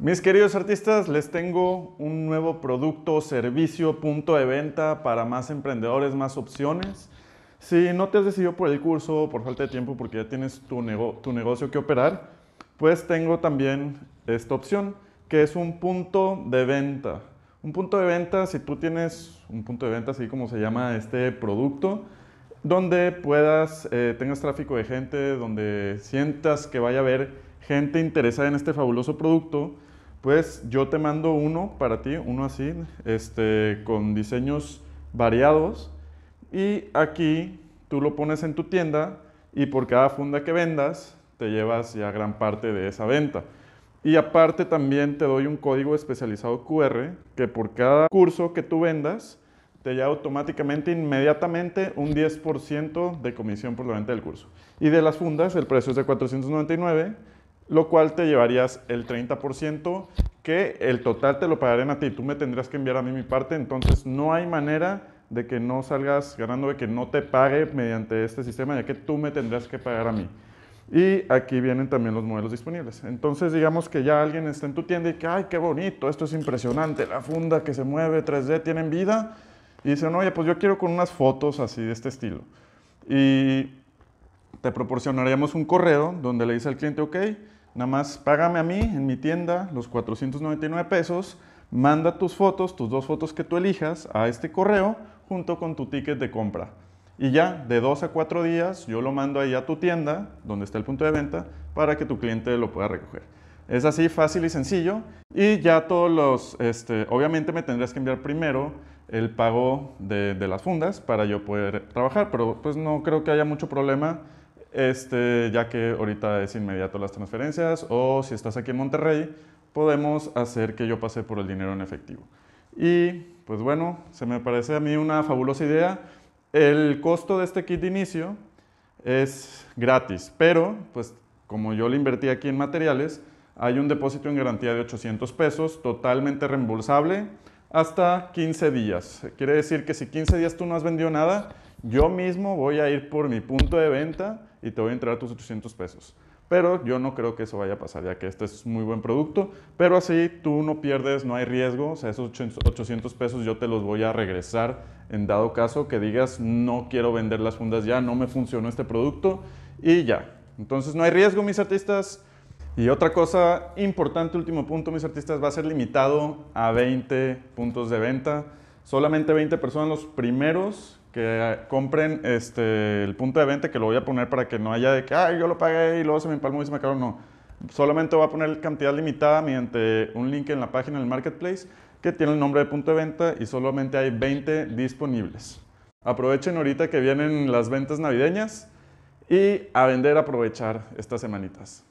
Mis queridos artistas, les tengo un nuevo producto servicio, punto de venta para más emprendedores, más opciones. Si no te has decidido por el curso por falta de tiempo porque ya tienes tu, negocio que operar, pues tengo también esta opción, que es un punto de venta. Un punto de venta, si tú tienes un punto de venta, así como se llama este producto, donde puedas, eh, tengas tráfico de gente, donde sientas que vaya a haber gente interesada en este fabuloso producto, pues yo te mando uno para ti, uno así, este, con diseños variados. Y aquí tú lo pones en tu tienda y por cada funda que vendas te llevas ya gran parte de esa venta. Y aparte también te doy un código especializado QR que por cada curso que tú vendas te lleva automáticamente, inmediatamente, un 10% de comisión por la venta del curso. Y de las fundas el precio es de 499 lo cual te llevarías el 30%, que el total te lo pagarían a ti, tú me tendrías que enviar a mí mi parte, entonces no hay manera de que no salgas ganando, de que no te pague mediante este sistema, ya que tú me tendrás que pagar a mí. Y aquí vienen también los modelos disponibles. Entonces, digamos que ya alguien está en tu tienda y que, ay, qué bonito, esto es impresionante, la funda que se mueve 3D, tienen vida. Y dicen, oye, pues yo quiero con unas fotos así de este estilo. Y te proporcionaríamos un correo donde le dice al cliente, ok, Nada más págame a mí en mi tienda los 499 pesos, manda tus fotos, tus dos fotos que tú elijas a este correo junto con tu ticket de compra. Y ya de dos a cuatro días yo lo mando ahí a tu tienda, donde está el punto de venta, para que tu cliente lo pueda recoger. Es así fácil y sencillo. Y ya todos los, este, obviamente me tendrías que enviar primero el pago de, de, las fundas para yo poder trabajar, pero pues no creo que haya mucho problema este, ya que ahorita es inmediato las transferencias o si estás aquí en Monterrey, podemos hacer que yo pase por el dinero en efectivo. Y pues bueno, se me parece a mí una fabulosa idea. El costo de este kit de inicio es gratis, pero pues como yo le invertí aquí en materiales, hay un depósito en garantía de 800 pesos, totalmente reembolsable hasta 15 días. Quiere decir que si 15 días tú no has vendido nada, yo mismo voy a ir por mi punto de venta y te voy a entrar tus 800 pesos. Pero yo no creo que eso vaya a pasar, ya que este es muy buen producto. Pero así tú no pierdes, no hay riesgo. O sea, esos 800 pesos yo te los voy a regresar en dado caso que digas, no quiero vender las fundas ya, no me funcionó este producto y ya. Entonces no hay riesgo, mis artistas. Y otra cosa importante, último punto, mis artistas, va a ser limitado a 20 puntos de venta. Solamente 20 personas, los primeros que compren este, el punto de venta, que lo voy a poner para que no haya de que, ay, yo lo pagué y luego se me empalmó y se me acabó. No, solamente voy a poner cantidad limitada mediante un link en la página del marketplace que tiene el nombre de punto de venta y solamente hay 20 disponibles. Aprovechen ahorita que vienen las ventas navideñas y a vender, aprovechar estas semanitas.